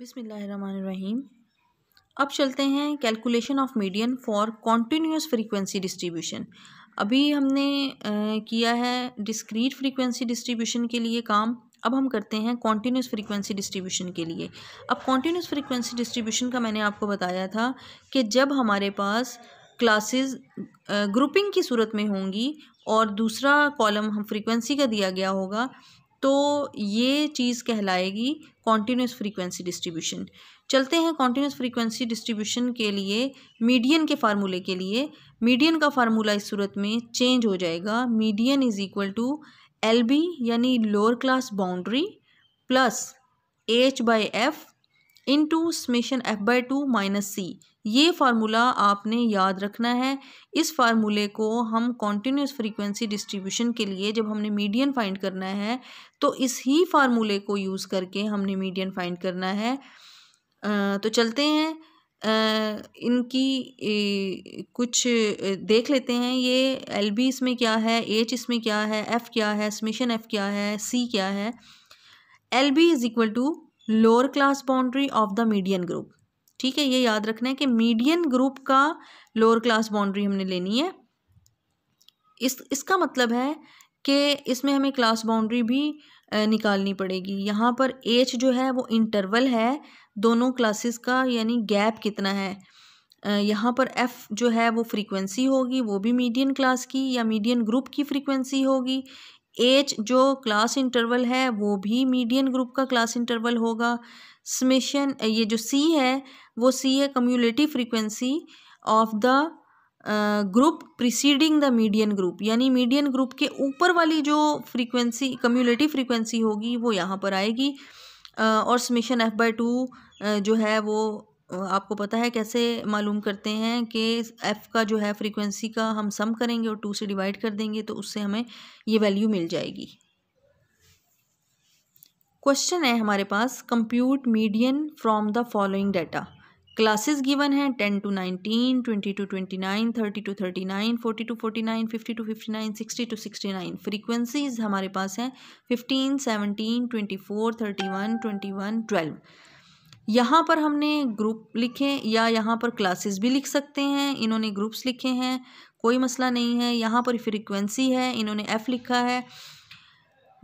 बिसमीम अब चलते हैं calculation of median for continuous frequency distribution अभी हमने किया है डिस्क्रीट फ्रीक्वेंसी डिस्ट्रीब्यूशन के लिए काम अब हम करते हैं कॉन्टीन्यूस फ्रीक्वेंसी डिस्ट्रीब्यूशन के लिए अब कॉन्टीन्यूस फ्रीक्वेंसी डिस्ट्रीब्यूशन का मैंने आपको बताया था कि जब हमारे पास क्लासेस ग्रुपिंग की सूरत में होंगी और दूसरा कॉलम हम फ्रीक्वेंसी का दिया गया होगा तो ये चीज़ कहलाएगी कॉन्टीन्यूस फ्रीक्वेंसी डिस्ट्रीब्यूशन चलते हैं कॉन्टीन्यूस फ्रीक्वेंसी डिस्ट्रीब्यूशन के लिए मीडियन के फार्मूले के लिए मीडियन का फार्मूला इस सूरत में चेंज हो जाएगा median is equal to L B यानी lower class boundary plus H by F into summation F by two minus C ये फार्मूला आपने याद रखना है इस फार्मूले को हम कॉन्टीन्यूस फ्रीक्वेंसी डिस्ट्रीब्यूशन के लिए जब हमने मीडियन फाइंड करना है तो इस ही फार्मूले को यूज़ करके हमने मीडियन फाइंड करना है तो चलते हैं इनकी कुछ देख लेते हैं ये एल बी इसमें क्या है एच इसमें क्या है एफ़ क्या है स्मिशन एफ़ क्या है सी क्या है L B is equal to lower class boundary of the median group ठीक है ये याद रखना है कि मीडियन ग्रुप का लोअर क्लास बाउंड्री हमने लेनी है इस इसका मतलब है कि इसमें हमें क्लास बाउंड्री भी निकालनी पड़ेगी यहाँ पर एच जो है वो इंटरवल है दोनों क्लासेस का यानी गैप कितना है यहाँ पर एफ़ जो है वो फ्रीक्वेंसी होगी वो भी मीडियन क्लास की या मीडियन ग्रुप की फ्रीक्वेंसी होगी एच जो क्लास इंटरवल है वो भी मीडियन ग्रुप का क्लास इंटरवल होगा स्मिशन ये जो सी है वो सी है cumulative frequency of the group preceding the median group यानी मीडियन ग्रुप के ऊपर वाली जो फ्रीक्वेंसी कम्यूलेटिव फ्रीक्वेंसी होगी वो यहाँ पर आएगी uh, और स्मिशन एफ बाई टू जो है वो आपको पता है कैसे मालूम करते हैं कि एफ़ का जो है फ्रीक्वेंसी का हम सम करेंगे और टू से डिवाइड कर देंगे तो उससे हमें ये वैल्यू मिल जाएगी क्वेश्चन है हमारे पास compute median from the following data classes given हैं ten to nineteen twenty to twenty nine thirty to thirty nine forty to forty nine fifty to fifty nine sixty to sixty nine frequencies हमारे पास हैं fifteen seventeen twenty four thirty one twenty one twelve यहाँ पर हमने group लिखे या यहाँ पर क्लासेस भी लिख सकते हैं इन्होंने ग्रुप्स लिखे हैं कोई मसला नहीं है यहाँ पर फ्रीक्वेंसी है इन्होंने एफ़ लिखा है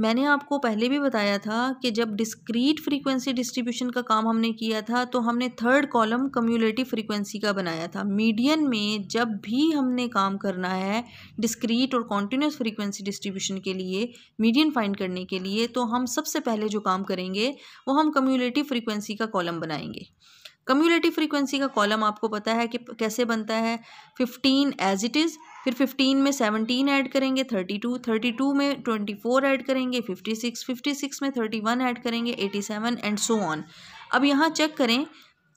मैंने आपको पहले भी बताया था कि जब डिस्क्रीट फ्रीक्वेंसी डिस्ट्रीब्यूशन का काम हमने किया था तो हमने थर्ड कॉलम कम्यूलेटिव फ्रीक्वेंसी का बनाया था मीडियन में जब भी हमने काम करना है डिस्क्रीट और कॉन्टीन्यूस फ्रीक्वेंसी डिस्ट्रीब्यूशन के लिए मीडियन फाइंड करने के लिए तो हम सबसे पहले जो काम करेंगे वो हम कम्यूलेटिव फ्रीक्वेंसी का कॉलम बनाएंगे कम्यूलेटिव फ्रीक्वेंसी का कॉलम आपको पता है कि कैसे बनता है फिफ्टीन एज इट इज़ फिर फिफ्टीन में सेवनटीन ऐड करेंगे थर्टी टू थर्टी टू में ट्वेंटी फोर ऐड करेंगे फिफ्टी सिक्स फिफ्टी सिक्स में थर्टी वन ऐड करेंगे eighty seven and so on अब यहाँ चेक करें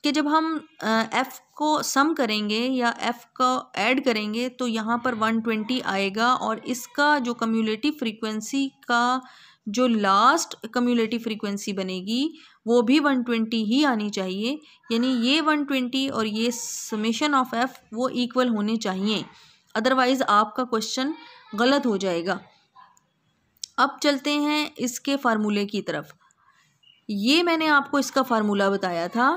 कि जब हम एफ़ को सम करेंगे या एफ़ को ऐड करेंगे तो यहाँ पर वन ट्वेंटी आएगा और इसका जो कम्यूलेटिव फ्रीक्वेंसी का जो लास्ट कम्यूलेटिव फ्रीक्वेंसी बनेगी वो भी वन ट्वेंटी ही आनी चाहिए यानी ये वन ट्वेंटी और ये समेशन ऑफ एफ़ वो इक्वल होने चाहिए अदरवाइज़ आपका क्वेश्चन गलत हो जाएगा अब चलते हैं इसके फार्मूले की तरफ ये मैंने आपको इसका फार्मूला बताया था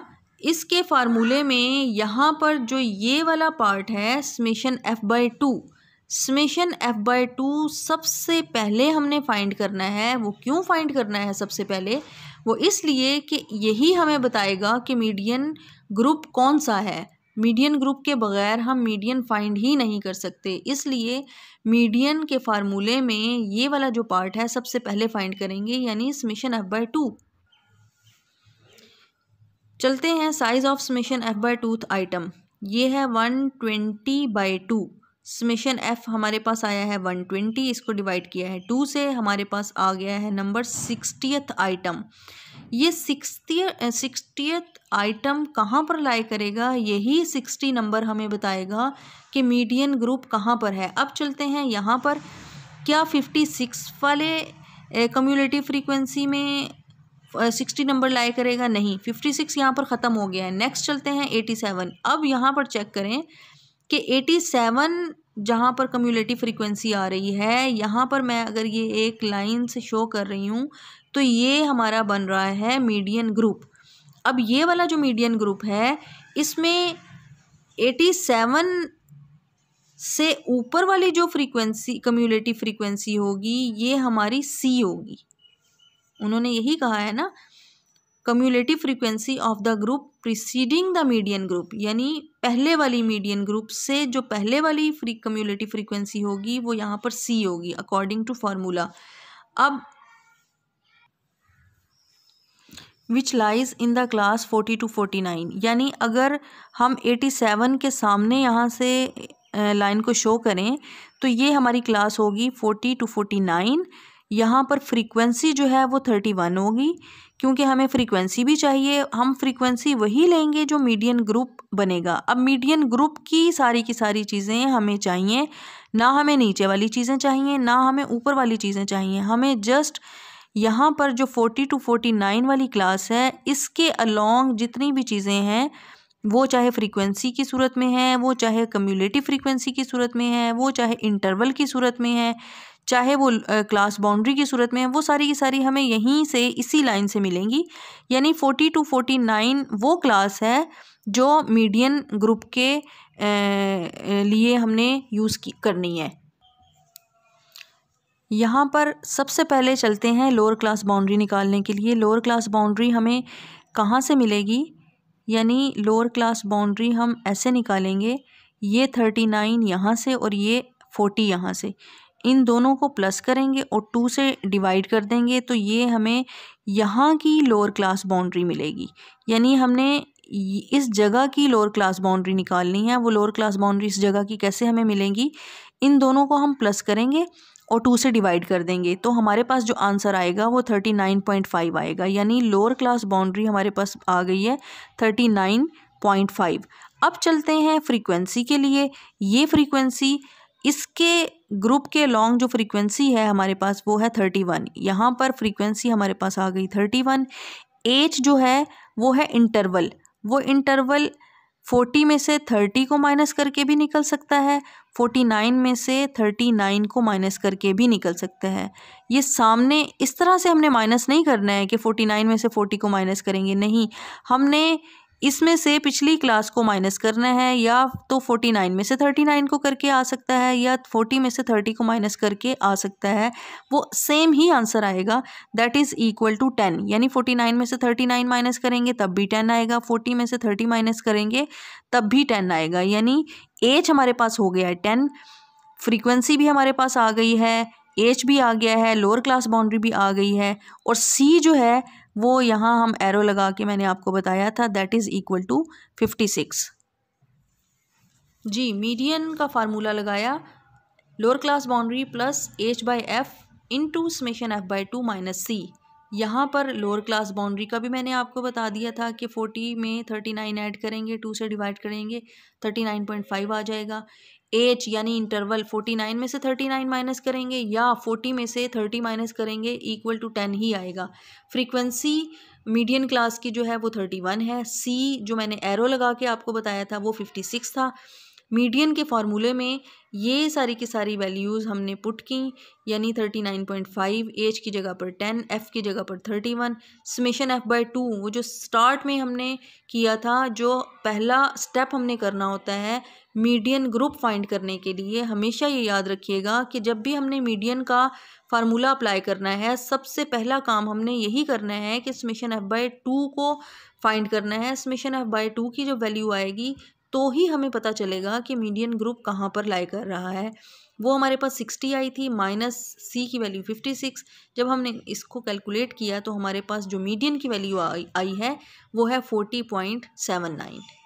इसके फार्मूले में यहाँ पर जो ये वाला पार्ट है summation F by two summation F by two सबसे पहले हमने फाइंड करना है वो क्यों फाइंड करना है सबसे पहले वो इसलिए कि यही हमें बताएगा कि मीडियन ग्रुप कौन सा है मीडियन ग्रुप के बगैर हम मीडियन फाइंड ही नहीं कर सकते इसलिए मीडियन के फार्मूले में ये वाला जो पार्ट है सबसे पहले फाइंड करेंगे यानी स्मिशन एफ बाई टू चलते हैं size of summation F by twoth item ये है one twenty by two summation F हमारे पास आया है वन ट्वेंटी इसको डिवाइड किया है टू से हमारे पास आ गया है नंबर सिक्सटियथ आइटम ये सिक्सटी सिक्सटियथ आइटम कहाँ पर लाई करेगा यही सिक्सटी नंबर हमें बताएगा कि मीडियन ग्रुप कहाँ पर है अब चलते हैं यहाँ पर क्या फिफ्टी सिक्स वाले कम्यूनिटी फ्रीक्वेंसी में सिक्सटी नंबर लाए करेगा नहीं फिफ्टी सिक्स यहाँ पर ख़त्म हो गया है नेक्स्ट चलते हैं एटी सेवन अब यहाँ पर चेक करें कि 87 जहाँ पर कम्यूलेटिव फ्रीक्वेंसी आ रही है यहाँ पर मैं अगर ये एक लाइन से शो कर रही हूँ तो ये हमारा बन रहा है मीडियन ग्रुप अब ये वाला जो मीडियन ग्रुप है इसमें एटी सेवन से ऊपर वाली जो फ्रीक्वेंसी कम्यूलेटिव फ्रीक्वेंसी होगी ये हमारी सी होगी उन्होंने यही कहा है ना cumulative frequency of the group preceding the median group यानी पहले वाली मीडियन ग्रुप से जो पहले वाली फ्री कम्युलेटिव फ्रीक्वेंसी होगी वो यहाँ पर सी होगी अकॉर्डिंग टू फार्मूला अब which lies in the class forty to forty nine यानी अगर हम एटी सेवन के सामने यहाँ से लाइन को शो करें तो ये हमारी क्लास होगी फोर्टी टू फोर्टी नाइन यहाँ पर फ्रीक्वेंसी जो है वो थर्टी वन होगी क्योंकि हमें फ्रीक्वेंसी भी चाहिए हम फ्रीक्वेंसी वही लेंगे जो मीडियन ग्रुप बनेगा अब मीडियन ग्रुप की सारी की सारी चीज़ें हमें चाहिए ना हमें नीचे वाली चीज़ें चाहिए ना हमें ऊपर वाली चीज़ें चाहिए हमें जस्ट यहाँ पर जो फोर्टी टू फोर्टी नाइन वाली क्लास है इसके अलॉन्ग जितनी भी चीज़ें हैं वो चाहे फ्रीक्वेंसी की सूरत में है वो चाहे कम्यूलेटिव फ्रीक्वेंसी की सूरत में है वो चाहे इंटरवल की सूरत में है चाहे वो क्लास बाउंड्री की सूरत में है वो सारी की सारी हमें यहीं से इसी लाइन से मिलेंगी यानी फोर्टी टू फोर्टी नाइन वो क्लास है जो मीडियन ग्रुप के लिए हमने यूज़ की करनी है यहाँ पर सबसे पहले चलते हैं लोअर क्लास बाउंड्री निकालने के लिए लोअर क्लास बाउंड्री हमें कहाँ से मिलेगी यानी लोअर क्लास बाउंड्री हम ऐसे निकालेंगे ये थर्टी नाइन यहाँ से और ये फोर्टी यहाँ से इन दोनों को प्लस करेंगे और टू से डिवाइड कर देंगे तो ये हमें यहाँ की लोअर क्लास बाउंड्री मिलेगी यानी हमने इस जगह की लोअर क्लास बाउंड्री निकालनी है वो लोअर क्लास बाउंड्री इस जगह की कैसे हमें मिलेंगी इन दोनों को हम प्लस करेंगे और टू से डिवाइड कर देंगे तो हमारे पास जो आंसर आएगा वो थर्टी नाइन पॉइंट फाइव आएगा यानी लोअर क्लास बाउंड्री हमारे पास आ गई है थर्टी नाइन पॉइंट फाइव अब चलते हैं फ्रीक्वेंसी के लिए ये फ्रीक्वेंसी इसके ग्रुप के लॉन्ग जो फ्रीक्वेंसी है हमारे पास वो है थर्टी वन यहाँ पर फ्रीक्वेंसी हमारे पास आ गई थर्टी वन एज जो है वो है इंटरवल वो इंटरवल फोर्टी में से थर्टी को माइनस करके भी निकल सकता है फोर्टी नाइन में से थर्टी नाइन को माइनस करके भी निकल सकता है ये सामने इस तरह से हमने माइनस नहीं करना है कि फोर्टी नाइन में से फोर्टी को माइनस करेंगे नहीं हमने इसमें से पिछली क्लास को माइनस करना है या तो फोर्टी नाइन में से थर्टी नाइन को करके आ सकता है या फोर्टी में से थर्टी को माइनस करके आ सकता है वो सेम ही आंसर आएगा that is equal to ten यानी फोर्टी नाइन में से थर्टी नाइन माइनस करेंगे तब भी टेन आएगा फोर्टी में से थर्टी माइनस करेंगे तब भी टेन आएगा यानी एज हमारे पास हो गया है टेन फ्रीक्वेंसी भी हमारे पास आ गई है एज भी आ गया है लोअर क्लास बाउंड्री भी आ गई है और सी जो है वो यहाँ हम एरो लगा के मैंने आपको बताया था that is equal to fifty six जी मीडियन का फार्मूला लगाया lower class boundary plus H by F into summation F by two minus C यहाँ पर लोअर क्लास बाउंड्री का भी मैंने आपको बता दिया था कि फोर्टी में थर्टी नाइन ऐड करेंगे टू से डिवाइड करेंगे थर्टी नाइन पॉइंट फाइव आ जाएगा एच यानी इंटरवल फोर्टी नाइन में से थर्टी नाइन माइनस करेंगे या फोर्टी में से थर्टी माइनस करेंगे इक्वल टू टेन ही आएगा फ्रीक्वेंसी मीडियन क्लास की जो है वो थर्टी वन है सी जो मैंने एरो लगा के आपको बताया था वो फिफ्टी सिक्स था मीडियन के फार्मूले में ये सारी की सारी वैल्यूज़ हमने पुट की यानी thirty nine point five H की जगह पर टेन एफ़ की जगह पर thirty one summation F by two वो जो स्टार्ट में हमने किया था जो पहला स्टेप हमने करना होता है मीडियन ग्रुप फाइंड करने के लिए हमेशा ये याद रखिएगा कि जब भी हमने मीडियन का फार्मूला अप्लाई करना है सबसे पहला काम हमने यही करना है कि समेशन एफ़ बाई टू को फाइंड करना है समेशन एफ़ बाई टू की जो वैल्यू आएगी तो ही हमें पता चलेगा कि मीडियन ग्रुप कहाँ पर लाई कर रहा है वो हमारे पास सिक्सटी आई थी माइनस सी की वैल्यू फिफ्टी सिक्स जब हमने इसको कैलकुलेट किया तो हमारे पास जो मीडियन की वैल्यू आई आई है वो है फोर्टी पॉइंट सेवन नाइन